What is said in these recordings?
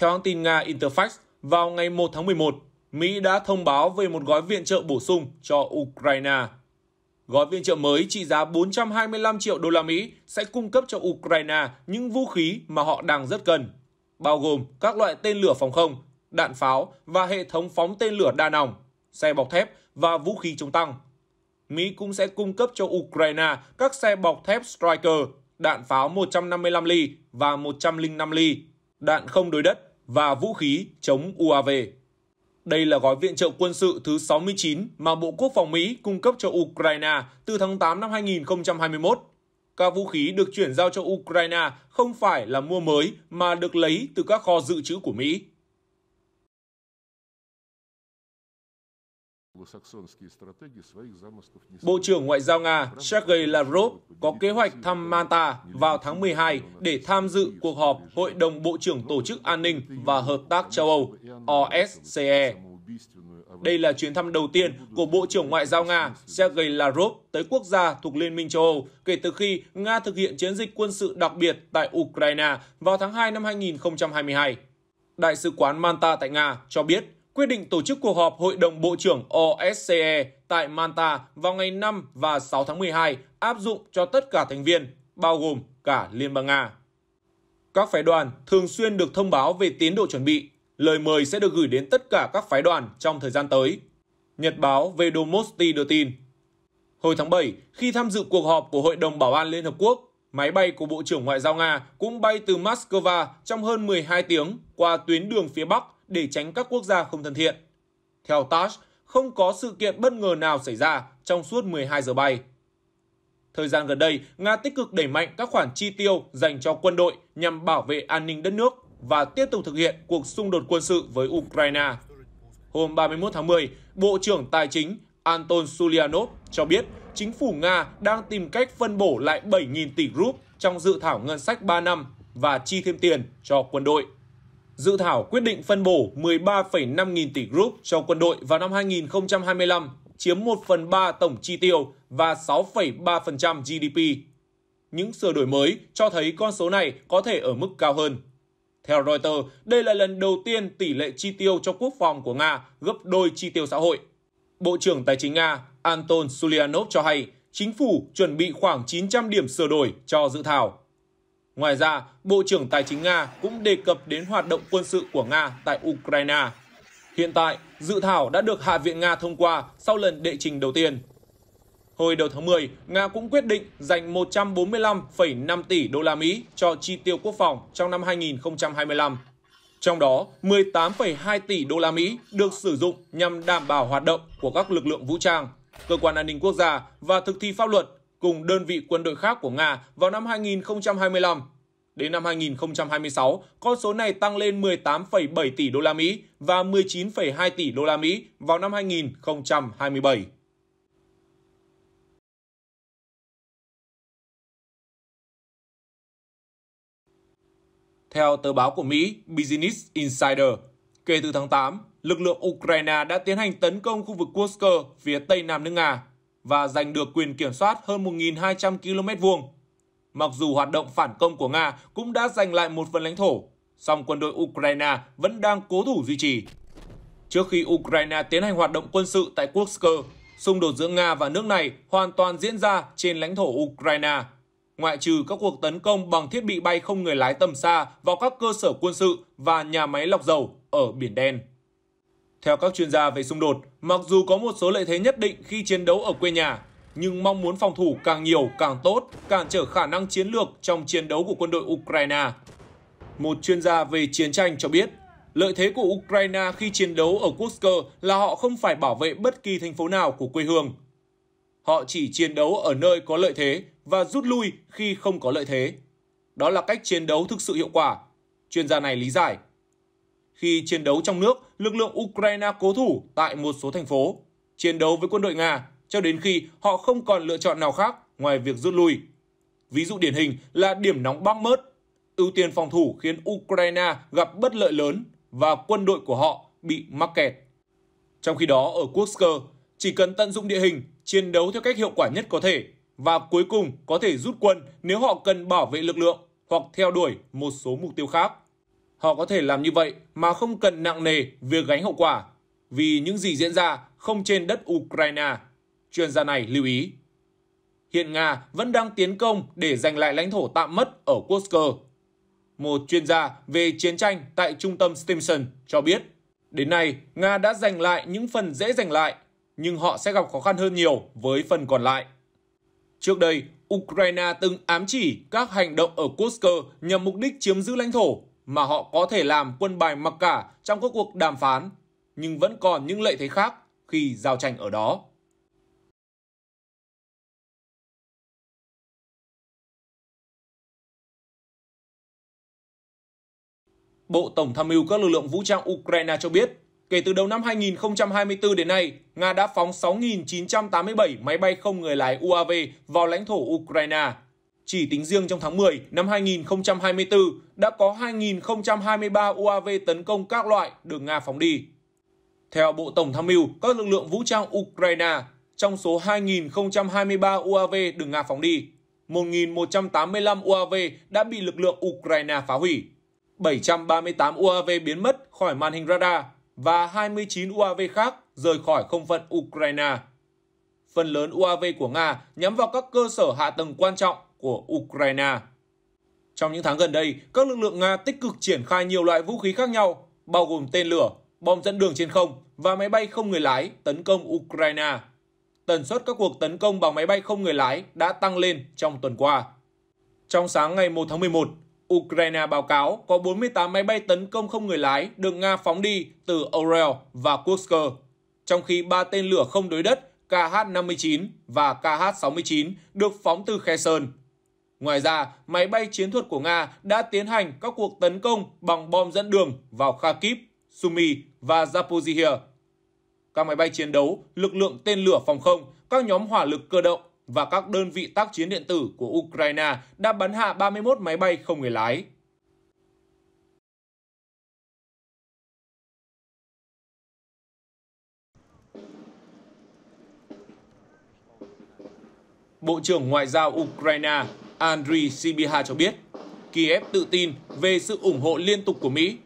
Theo hãng tin Nga Interfax, vào ngày 1 tháng 11, Mỹ đã thông báo về một gói viện trợ bổ sung cho Ukraine. Gói viện trợ mới trị giá 425 triệu đô la Mỹ sẽ cung cấp cho Ukraine những vũ khí mà họ đang rất cần, bao gồm các loại tên lửa phòng không, đạn pháo và hệ thống phóng tên lửa đa nòng, xe bọc thép và vũ khí chống tăng. Mỹ cũng sẽ cung cấp cho Ukraine các xe bọc thép Striker, đạn pháo 155 ly và 105 ly, đạn không đối đất và vũ khí chống UAV. Đây là gói viện trợ quân sự thứ 69 mà Bộ Quốc phòng Mỹ cung cấp cho Ukraine từ tháng 8 năm 2021. Các vũ khí được chuyển giao cho Ukraine không phải là mua mới mà được lấy từ các kho dự trữ của Mỹ. Bộ trưởng Ngoại giao Nga Sergei Lavrov có kế hoạch thăm Malta vào tháng 12 để tham dự cuộc họp Hội đồng Bộ trưởng Tổ chức An ninh và Hợp tác châu Âu OSCE. Đây là chuyến thăm đầu tiên của Bộ trưởng Ngoại giao Nga Sergei Lavrov tới quốc gia thuộc Liên minh châu Âu kể từ khi Nga thực hiện chiến dịch quân sự đặc biệt tại Ukraine vào tháng 2 năm 2022. Đại sứ quán Malta tại Nga cho biết quyết định tổ chức cuộc họp Hội đồng Bộ trưởng OSCE tại Manta vào ngày 5 và 6 tháng 12 áp dụng cho tất cả thành viên, bao gồm cả Liên bang Nga. Các phái đoàn thường xuyên được thông báo về tiến độ chuẩn bị. Lời mời sẽ được gửi đến tất cả các phái đoàn trong thời gian tới. Nhật báo Vedomosti đưa tin. Hồi tháng 7, khi tham dự cuộc họp của Hội đồng Bảo an Liên Hợp Quốc, máy bay của Bộ trưởng Ngoại giao Nga cũng bay từ Moscow trong hơn 12 tiếng qua tuyến đường phía Bắc để tránh các quốc gia không thân thiện. Theo TASS, không có sự kiện bất ngờ nào xảy ra trong suốt 12 giờ bay. Thời gian gần đây, Nga tích cực đẩy mạnh các khoản chi tiêu dành cho quân đội nhằm bảo vệ an ninh đất nước và tiếp tục thực hiện cuộc xung đột quân sự với Ukraine. Hôm 31 tháng 10, Bộ trưởng Tài chính Anton Sulianov cho biết chính phủ Nga đang tìm cách phân bổ lại 7.000 tỷ rúp trong dự thảo ngân sách 3 năm và chi thêm tiền cho quân đội dự thảo quyết định phân bổ 13,5 nghìn tỷ rúp cho quân đội vào năm 2025, chiếm 1 phần 3 tổng chi tiêu và 6,3% GDP. Những sửa đổi mới cho thấy con số này có thể ở mức cao hơn. Theo Reuters, đây là lần đầu tiên tỷ lệ chi tiêu cho quốc phòng của Nga gấp đôi chi tiêu xã hội. Bộ trưởng Tài chính Nga Anton Sulianov cho hay, chính phủ chuẩn bị khoảng 900 điểm sửa đổi cho dự thảo Ngoài ra, Bộ trưởng Tài chính Nga cũng đề cập đến hoạt động quân sự của Nga tại Ukraine. Hiện tại, dự thảo đã được Hạ viện Nga thông qua sau lần đệ trình đầu tiên. Hồi đầu tháng 10, Nga cũng quyết định dành 145,5 tỷ đô la Mỹ cho chi tiêu quốc phòng trong năm 2025. Trong đó, 18,2 tỷ đô la Mỹ được sử dụng nhằm đảm bảo hoạt động của các lực lượng vũ trang, cơ quan an ninh quốc gia và thực thi pháp luật cùng đơn vị quân đội khác của Nga vào năm 2025. Đến năm 2026, con số này tăng lên 18,7 tỷ đô la Mỹ và 19,2 tỷ đô la Mỹ vào năm 2027. Theo tờ báo của Mỹ Business Insider, kể từ tháng 8, lực lượng Ukraine đã tiến hành tấn công khu vực Kursk phía tây nam nước Nga và giành được quyền kiểm soát hơn 1.200 km vuông. Mặc dù hoạt động phản công của Nga cũng đã giành lại một phần lãnh thổ, song quân đội Ukraine vẫn đang cố thủ duy trì. Trước khi Ukraine tiến hành hoạt động quân sự tại Kursk, xung đột giữa Nga và nước này hoàn toàn diễn ra trên lãnh thổ Ukraine, ngoại trừ các cuộc tấn công bằng thiết bị bay không người lái tầm xa vào các cơ sở quân sự và nhà máy lọc dầu ở Biển Đen. Theo các chuyên gia về xung đột, mặc dù có một số lợi thế nhất định khi chiến đấu ở quê nhà, nhưng mong muốn phòng thủ càng nhiều càng tốt, cản trở khả năng chiến lược trong chiến đấu của quân đội Ukraine. Một chuyên gia về chiến tranh cho biết, lợi thế của Ukraine khi chiến đấu ở Kursk là họ không phải bảo vệ bất kỳ thành phố nào của quê hương. Họ chỉ chiến đấu ở nơi có lợi thế và rút lui khi không có lợi thế. Đó là cách chiến đấu thực sự hiệu quả, chuyên gia này lý giải. Khi chiến đấu trong nước, lực lượng Ukraine cố thủ tại một số thành phố, chiến đấu với quân đội Nga cho đến khi họ không còn lựa chọn nào khác ngoài việc rút lui. Ví dụ điển hình là điểm nóng Bakhmut, ưu tiên phòng thủ khiến Ukraine gặp bất lợi lớn và quân đội của họ bị mắc kẹt. Trong khi đó ở Kursk, chỉ cần tận dụng địa hình, chiến đấu theo cách hiệu quả nhất có thể và cuối cùng có thể rút quân nếu họ cần bảo vệ lực lượng hoặc theo đuổi một số mục tiêu khác. Họ có thể làm như vậy mà không cần nặng nề việc gánh hậu quả, vì những gì diễn ra không trên đất Ukraine. Chuyên gia này lưu ý. Hiện Nga vẫn đang tiến công để giành lại lãnh thổ tạm mất ở Kursk. Một chuyên gia về chiến tranh tại trung tâm Stimson cho biết, đến nay Nga đã giành lại những phần dễ giành lại, nhưng họ sẽ gặp khó khăn hơn nhiều với phần còn lại. Trước đây, Ukraine từng ám chỉ các hành động ở Kursk nhằm mục đích chiếm giữ lãnh thổ mà họ có thể làm quân bài mặc cả trong các cuộc đàm phán, nhưng vẫn còn những lợi thế khác khi giao tranh ở đó. Bộ Tổng tham mưu các lực lượng vũ trang Ukraine cho biết, kể từ đầu năm 2024 đến nay, Nga đã phóng 6.987 máy bay không người lái UAV vào lãnh thổ Ukraine chỉ tính riêng trong tháng 10 năm 2024 đã có 2.023 UAV tấn công các loại được Nga phóng đi. Theo Bộ Tổng tham mưu, các lực lượng vũ trang Ukraine trong số 2.023 UAV được Nga phóng đi, 1.185 UAV đã bị lực lượng Ukraine phá hủy, 738 UAV biến mất khỏi màn hình radar và 29 UAV khác rời khỏi không phận Ukraine. Phần lớn UAV của Nga nhắm vào các cơ sở hạ tầng quan trọng của Ukraine. Trong những tháng gần đây, các lực lượng Nga tích cực triển khai nhiều loại vũ khí khác nhau, bao gồm tên lửa, bom dẫn đường trên không và máy bay không người lái tấn công Ukraine. Tần suất các cuộc tấn công bằng máy bay không người lái đã tăng lên trong tuần qua. Trong sáng ngày 1 tháng 11, Ukraine báo cáo có 48 máy bay tấn công không người lái được Nga phóng đi từ Orel và Kursk, trong khi ba tên lửa không đối đất KH-59 và KH-69 được phóng từ Kherson, Ngoài ra, máy bay chiến thuật của Nga đã tiến hành các cuộc tấn công bằng bom dẫn đường vào Kharkiv, Sumy và Zaporizhia. Các máy bay chiến đấu, lực lượng tên lửa phòng không, các nhóm hỏa lực cơ động và các đơn vị tác chiến điện tử của Ukraine đã bắn hạ 31 máy bay không người lái. Bộ trưởng Ngoại giao Ukraine Andriy Sibiha cho biết, Kiev tự tin về sự ủng hộ liên tục của Mỹ,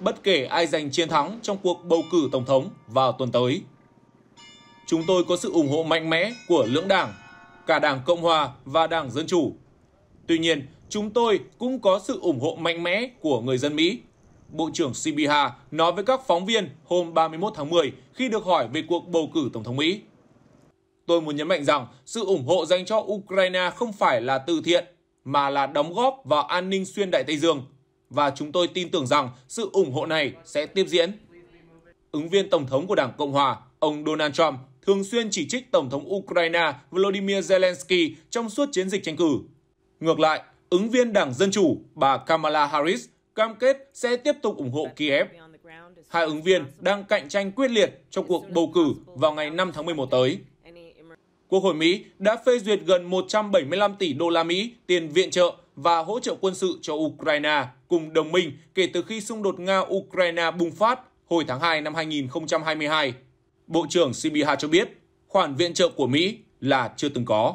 bất kể ai giành chiến thắng trong cuộc bầu cử tổng thống vào tuần tới. Chúng tôi có sự ủng hộ mạnh mẽ của lưỡng đảng, cả Đảng Cộng hòa và Đảng Dân chủ. Tuy nhiên, chúng tôi cũng có sự ủng hộ mạnh mẽ của người dân Mỹ. Bộ trưởng Sibiha nói với các phóng viên hôm 31 tháng 10 khi được hỏi về cuộc bầu cử tổng thống Mỹ. Tôi muốn nhấn mạnh rằng sự ủng hộ dành cho Ukraine không phải là từ thiện, mà là đóng góp vào an ninh xuyên Đại Tây Dương. Và chúng tôi tin tưởng rằng sự ủng hộ này sẽ tiếp diễn. Ứng viên Tổng thống của Đảng Cộng Hòa, ông Donald Trump, thường xuyên chỉ trích Tổng thống Ukraine Volodymyr Zelensky trong suốt chiến dịch tranh cử. Ngược lại, ứng viên Đảng Dân Chủ, bà Kamala Harris, cam kết sẽ tiếp tục ủng hộ Kiev. Hai ứng viên đang cạnh tranh quyết liệt trong cuộc bầu cử vào ngày 5 tháng 11 tới. Quốc hội Mỹ đã phê duyệt gần 175 tỷ đô la Mỹ tiền viện trợ và hỗ trợ quân sự cho Ukraine cùng đồng minh kể từ khi xung đột Nga-Ukraine bùng phát hồi tháng 2 năm 2022. Bộ trưởng Sibiha cho biết, khoản viện trợ của Mỹ là chưa từng có.